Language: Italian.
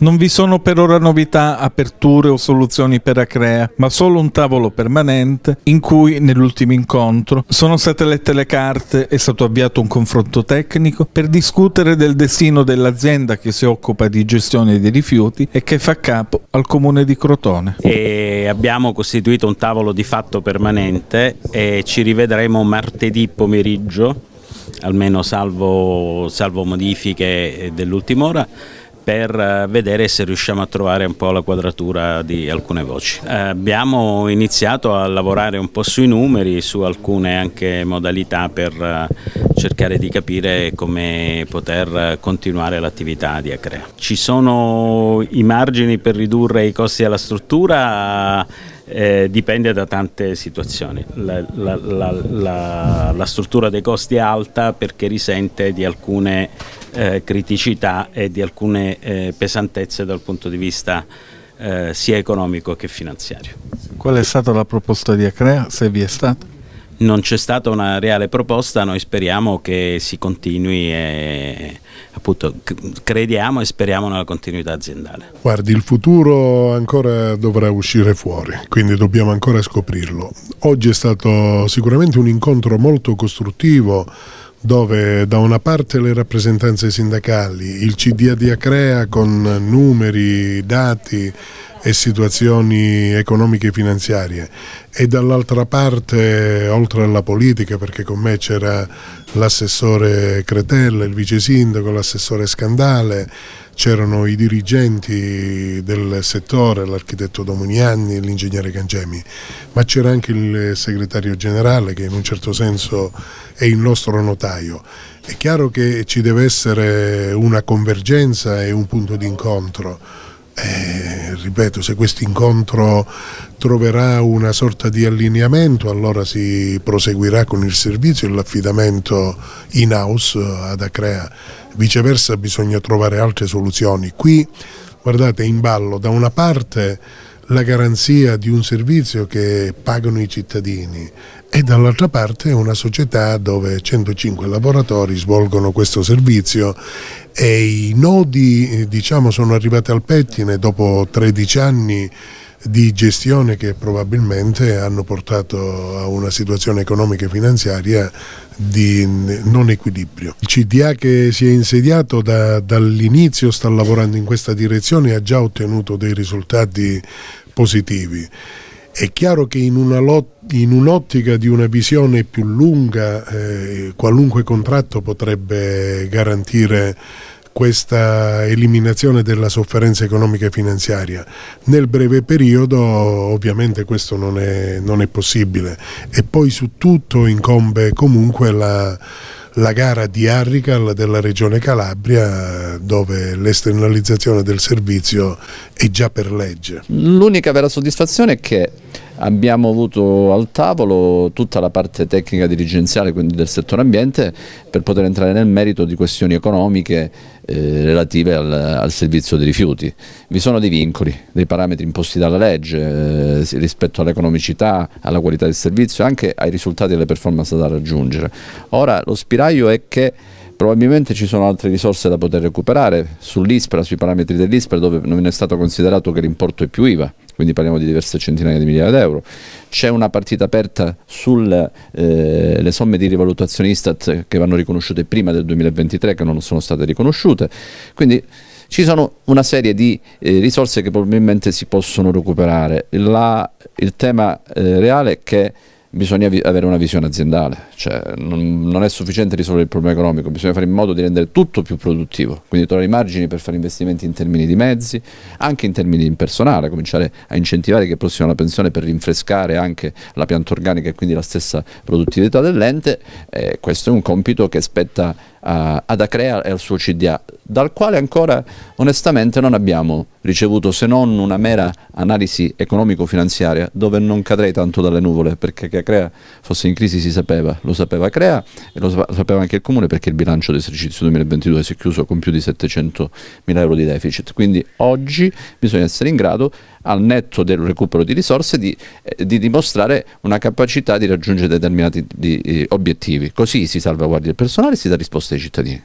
Non vi sono per ora novità, aperture o soluzioni per Acrea, ma solo un tavolo permanente in cui nell'ultimo incontro sono state lette le carte, è stato avviato un confronto tecnico per discutere del destino dell'azienda che si occupa di gestione dei rifiuti e che fa capo al comune di Crotone. E abbiamo costituito un tavolo di fatto permanente e ci rivedremo martedì pomeriggio, almeno salvo, salvo modifiche dell'ultima ora per eh, vedere se riusciamo a trovare un po' la quadratura di alcune voci. Eh, abbiamo iniziato a lavorare un po' sui numeri, su alcune anche modalità per eh, cercare di capire come poter continuare l'attività di Acrea. Ci sono i margini per ridurre i costi della struttura? eh, dipende da tante situazioni. La, la, la, la, struttura dei costi è alta perché risente di alcune eh, criticità e di alcune eh, pesantezze dal punto di vista eh, sia economico che finanziario. Qual è stata la proposta di Acrea, se vi è stata? non c'è stata una reale proposta, noi speriamo che si continui e appunto crediamo e speriamo nella continuità aziendale. Guardi, il futuro ancora dovrà uscire fuori, quindi dobbiamo ancora scoprirlo. Oggi è stato sicuramente un incontro molto costruttivo dove da una parte le rappresentanze sindacali, il CDA di Acrea con numeri, dati, e situazioni economiche e finanziarie e dall'altra parte, oltre alla politica, perché con me c'era l'assessore Cretella, il vice sindaco, l'assessore Scandale, c'erano i dirigenti del settore, l'architetto Domoniani e l'ingegnere Cangemi, ma c'era anche il segretario generale che in un certo senso è il nostro notaio. È chiaro che ci deve essere una convergenza e un punto d'incontro eh, ripeto, se questo incontro troverà una sorta di allineamento, allora si proseguirà con il servizio e l'affidamento in house ad Acrea. Viceversa bisogna trovare altre soluzioni. Qui, guardate, in ballo da una parte la garanzia di un servizio che pagano i cittadini e dall'altra parte una società dove 105 lavoratori svolgono questo servizio e i nodi diciamo, sono arrivati al pettine dopo 13 anni di gestione che probabilmente hanno portato a una situazione economica e finanziaria di non equilibrio. Il CDA che si è insediato da, dall'inizio sta lavorando in questa direzione e ha già ottenuto dei risultati positivi. È chiaro che in, un'ottica di una visione più lunga eh, qualunque contratto potrebbe garantire questa eliminazione della sofferenza economica e finanziaria. Nel breve periodo ovviamente questo non è, non è possibile e poi su tutto incombe comunque la, la gara di Arrical della regione Calabria dove l'esternalizzazione del servizio è già per legge. L'unica vera soddisfazione è che abbiamo avuto al tavolo tutta la parte tecnica dirigenziale quindi del settore ambiente per poter entrare nel merito di questioni economiche eh, relative al, al, servizio dei rifiuti. Vi sono dei vincoli, dei parametri imposti dalla legge eh, rispetto all'economicità, alla qualità del servizio e anche ai risultati e alle performance da raggiungere. Ora lo spiraglio è che probabilmente ci sono altre risorse da poter recuperare sull'ISPRA, sui parametri dell'ISPRA dove non è stato considerato che l'importo è più IVA quindi parliamo di diverse centinaia di migliaia d'euro. C'è una partita aperta sulle eh, somme di rivalutazione Istat che vanno riconosciute prima del 2023 che non sono state riconosciute, quindi ci sono una serie di eh, risorse che probabilmente si possono recuperare. La, il tema eh, reale è che bisogna avere una visione aziendale, cioè non, non, è sufficiente risolvere il problema economico, bisogna fare in modo di rendere tutto più produttivo, quindi trovare i margini per fare investimenti in termini di mezzi, anche in termini di personale, cominciare a incentivare che prossima la pensione per rinfrescare anche la pianta organica e quindi la stessa produttività dell'ente, eh, questo è un compito che spetta a, eh, ad Acrea e al suo CDA, dal quale ancora onestamente non abbiamo ricevuto se non una mera analisi economico-finanziaria, dove non cadrei tanto dalle nuvole, perché che Acrea fosse in crisi si sapeva, lo sapeva Acrea e lo sapeva anche il Comune perché il bilancio d'esercizio 2022 si è chiuso con più di 700 mila euro di deficit, quindi oggi bisogna essere in grado al netto del recupero di risorse, di, eh, di dimostrare una capacità di raggiungere determinati di, eh, obiettivi. Così si salvaguardia il personale e si dà risposta ai cittadini.